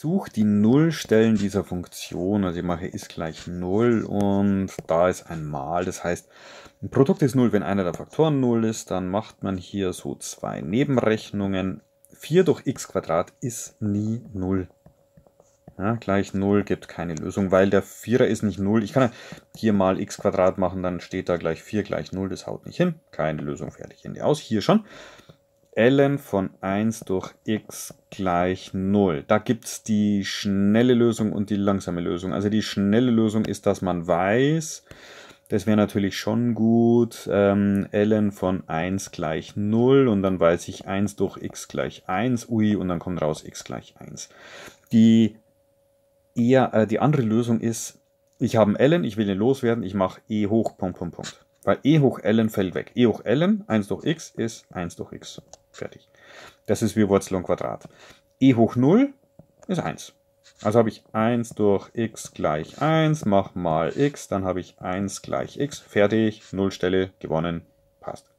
suche die Nullstellen dieser Funktion. Also ich mache ist gleich 0 und da ist ein Mal. Das heißt, ein Produkt ist 0, wenn einer der Faktoren 0 ist. Dann macht man hier so zwei Nebenrechnungen. 4 durch x ist nie 0. Ja, gleich 0 gibt keine Lösung, weil der 4er ist nicht 0. Ich kann ja hier mal x machen, dann steht da gleich 4 gleich 0. Das haut nicht hin. Keine Lösung, fertig, Ende aus. Hier schon ln von 1 durch x gleich 0. Da gibt es die schnelle Lösung und die langsame Lösung. Also die schnelle Lösung ist, dass man weiß, das wäre natürlich schon gut, ähm, ln von 1 gleich 0 und dann weiß ich 1 durch x gleich 1, ui, und dann kommt raus x gleich 1. Die, eher, äh, die andere Lösung ist, ich habe einen ln, ich will ihn loswerden, ich mache e hoch, Punkt, Punkt, Punkt. Weil e hoch ln fällt weg. e hoch ln, 1 durch x ist 1 durch x. Fertig. Das ist wie Wurzel und Quadrat. e hoch 0 ist 1. Also habe ich 1 durch x gleich 1, mach mal x, dann habe ich 1 gleich x, fertig, Nullstelle, gewonnen, passt.